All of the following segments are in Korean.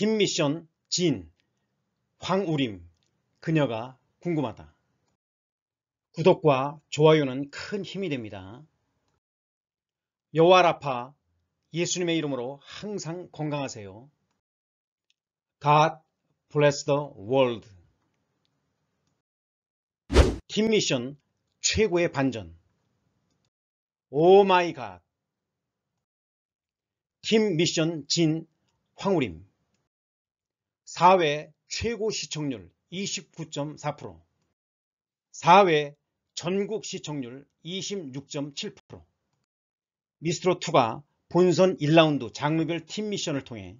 김미션 진 황우림 그녀가 궁금하다. 구독과 좋아요는 큰 힘이 됩니다. 여와라파 예수님의 이름으로 항상 건강하세요. God bless the world. 김미션 최고의 반전 오 마이 갓 김미션 진 황우림 사회 최고 시청률 29.4% 4회 전국 시청률 26.7% 미스트롯2가 본선 1라운드 장르별 팀 미션을 통해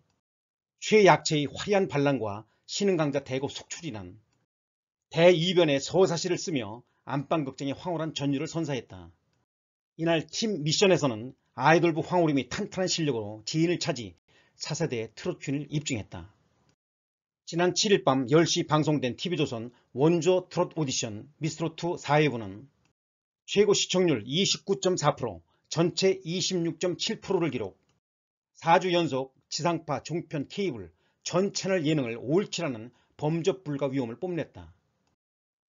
최약체의 화려한 반란과 신흥강자 대거 속출이란 대이변의 서사시를 쓰며 안방극장의 황홀한 전율을 선사했다. 이날 팀 미션에서는 아이돌부 황홀임이 탄탄한 실력으로 지인을 차지 차세대의 트롯퀸을 입증했다. 지난 7일 밤 10시 방송된 TV조선 원조 트롯 오디션 미스트롯2 4회부는 최고 시청률 29.4%, 전체 26.7%를 기록, 4주 연속 지상파 종편 케이블 전 채널 예능을 옳치라는 범접 불가 위험을 뽐냈다.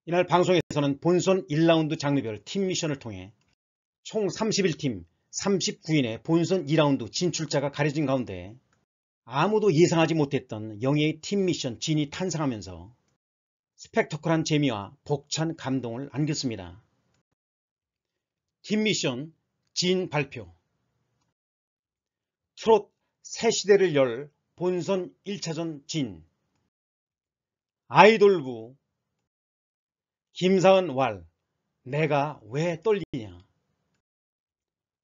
이날 방송에서는 본선 1라운드 장르별 팀 미션을 통해 총 31팀 39인의 본선 2라운드 진출자가 가려진 가운데 아무도 예상하지 못했던 영예의 팀 미션 진이 탄생하면서 스펙터클한 재미와 복찬 감동을 안겼습니다. 팀 미션 진 발표 트롯 새 시대를 열 본선 1차전 진 아이돌부 김사은 왈 내가 왜 떨리냐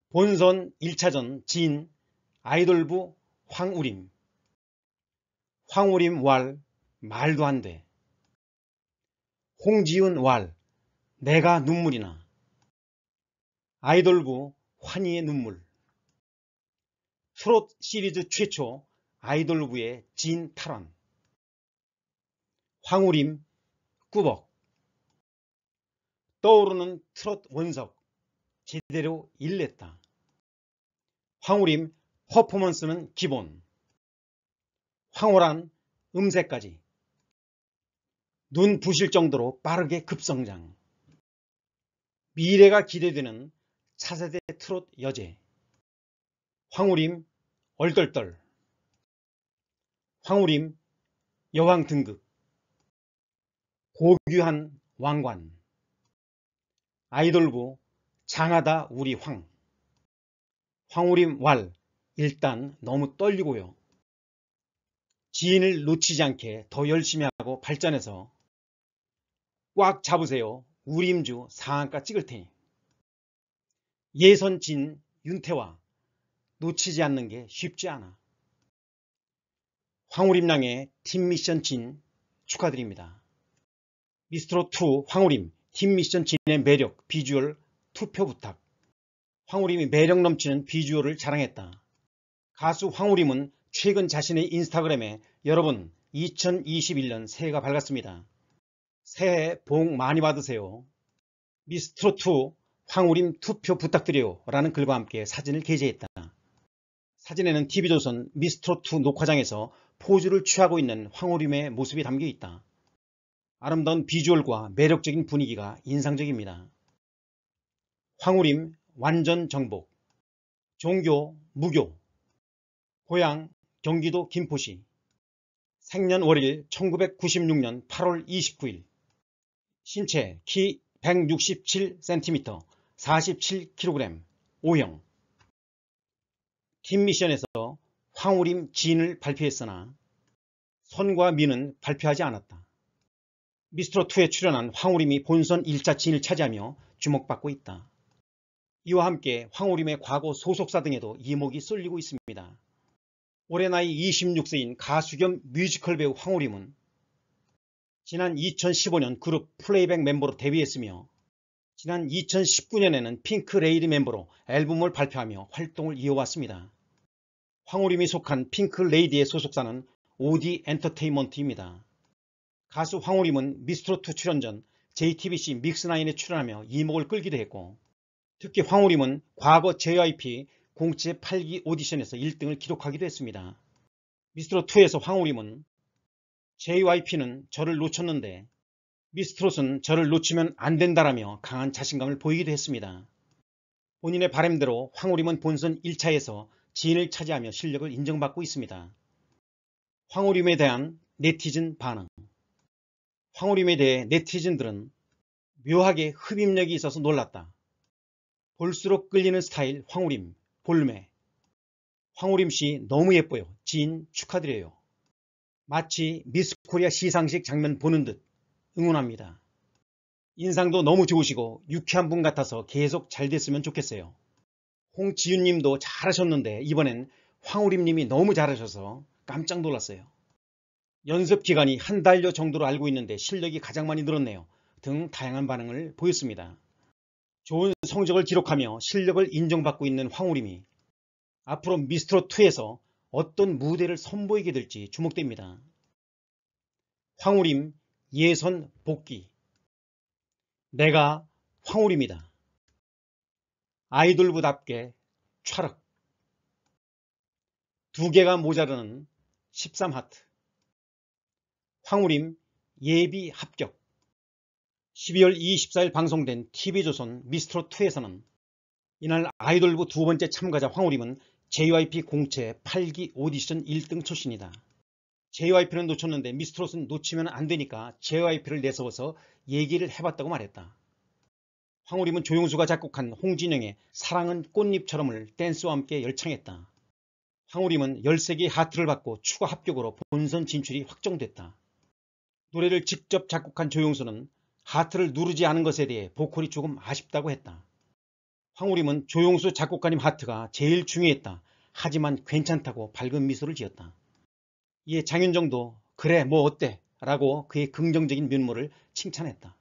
본선 1차전 진 아이돌부 황우림 황우림 왈 말도 안 돼. 홍지은 왈 내가 눈물이나 아이돌부 환희의 눈물 트롯 시리즈 최초 아이돌부의 진 탈환 황우림 꾸벅 떠오르는 트롯 원석 제대로 일냈다 황우림 퍼포먼스는 기본 황홀한 음색까지 눈 부실 정도로 빠르게 급성장 미래가 기대되는 차세대 트롯 여제 황우림 얼떨떨 황우림 여왕 등극 고귀한 왕관 아이돌부 장하다 우리 황 황우림 왈 일단 너무 떨리고요 기인을 놓치지 않게 더 열심히 하고 발전해서 꽉 잡으세요. 우림주 상한가 찍을 테니. 예선 진 윤태와 놓치지 않는 게 쉽지 않아. 황우림랑의팀 미션 진 축하드립니다. 미스트로2 황우림 팀 미션 진의 매력, 비주얼 투표 부탁. 황우림이 매력 넘치는 비주얼을 자랑했다. 가수 황우림은 최근 자신의 인스타그램에 여러분 2021년 새해가 밝았습니다. 새해 복 많이 받으세요. 미스트롯2 황우림 투표 부탁드려요 라는 글과 함께 사진을 게재했다. 사진에는 TV조선 미스트롯2 녹화장에서 포즈를 취하고 있는 황우림의 모습이 담겨있다. 아름다운 비주얼과 매력적인 분위기가 인상적입니다. 황우림 완전 정복 종교, 무교 고향, 경기도 김포시 생년 월일 1996년 8월 29일 신체 키 167cm 47kg 5형 김미션에서 황우림 지인을 발표했으나 선과 미는 발표하지 않았다. 미스트롯2에 출연한 황우림이 본선 1차 진을 차지하며 주목받고 있다. 이와 함께 황우림의 과거 소속사 등에도 이목이 쏠리고 있습니다. 올해 나이 26세인 가수 겸 뮤지컬 배우 황우림은 지난 2015년 그룹 플레이백 멤버로 데뷔했으며 지난 2019년에는 핑크 레이디 멤버로 앨범을 발표하며 활동을 이어왔습니다. 황우림이 속한 핑크 레이디의 소속사는 오디 엔터테인먼트입니다. 가수 황우림은 미스트로트 출연 전 JTBC 믹스나인에 출연하며 이목을 끌기도 했고 특히 황우림은 과거 JYP 공채 8기 오디션에서 1등을 기록하기도 했습니다. 미스트롯2에서 황우림은 JYP는 저를 놓쳤는데 미스트롯은 저를 놓치면 안 된다라며 강한 자신감을 보이기도 했습니다. 본인의 바램대로 황우림은 본선 1차에서 진을 차지하며 실력을 인정받고 있습니다. 황우림에 대한 네티즌 반응 황우림에 대해 네티즌들은 묘하게 흡입력이 있어서 놀랐다. 볼수록 끌리는 스타일 황우림 골메 황우림씨 너무 예뻐요. 지인 축하드려요. 마치 미스코리아 시상식 장면 보는 듯 응원합니다. 인상도 너무 좋으시고 유쾌한 분 같아서 계속 잘 됐으면 좋겠어요. 홍지윤님도 잘하셨는데 이번엔 황우림님이 너무 잘하셔서 깜짝 놀랐어요. 연습 기간이 한 달여 정도로 알고 있는데 실력이 가장 많이 늘었네요. 등 다양한 반응을 보였습니다. 좋은 성적을 기록하며 실력을 인정받고 있는 황우림이 앞으로 미스트롯2에서 어떤 무대를 선보이게 될지 주목됩니다. 황우림 예선 복귀 내가 황우림이다. 아이돌부답게 촬락두 개가 모자르는 13하트 황우림 예비 합격 12월 24일 방송된 TV조선 미스터롯2에서는 이날 아이돌부 두 번째 참가자 황우림은 JYP 공채 8기 오디션 1등 출신이다. JYP는 놓쳤는데 미스트롯은 터 놓치면 안되니까 JYP를 내세워서 얘기를 해봤다고 말했다. 황우림은 조용수가 작곡한 홍진영의 사랑은 꽃잎처럼을 댄스와 함께 열창했다. 황우림은 13개의 하트를 받고 추가 합격으로 본선 진출이 확정됐다. 노래를 직접 작곡한 조용수는 하트를 누르지 않은 것에 대해 보컬이 조금 아쉽다고 했다. 황우림은 조용수 작곡가님 하트가 제일 중요했다. 하지만 괜찮다고 밝은 미소를 지었다. 이에 장윤정도 그래 뭐 어때 라고 그의 긍정적인 면모를 칭찬했다.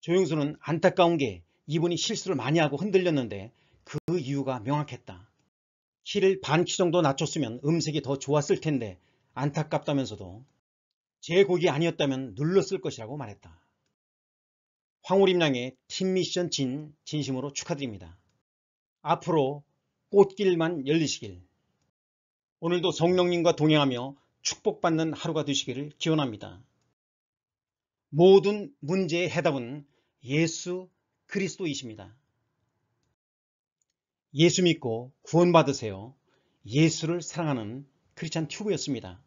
조용수는 안타까운 게 이분이 실수를 많이 하고 흔들렸는데 그 이유가 명확했다. 키를 반 키 정도 낮췄으면 음색이 더 좋았을 텐데 안타깝다면서도 제 곡이 아니었다면 눌렀을 것이라고 말했다. 황우림양의 팀 미션 진 진심으로 축하드립니다. 앞으로 꽃길만 열리시길 오늘도 성령님과 동행하며 축복받는 하루가 되시기를 기원합니다. 모든 문제의 해답은 예수 그리스도이십니다. 예수 믿고 구원받으세요. 예수를 사랑하는 크리스찬 튜브였습니다.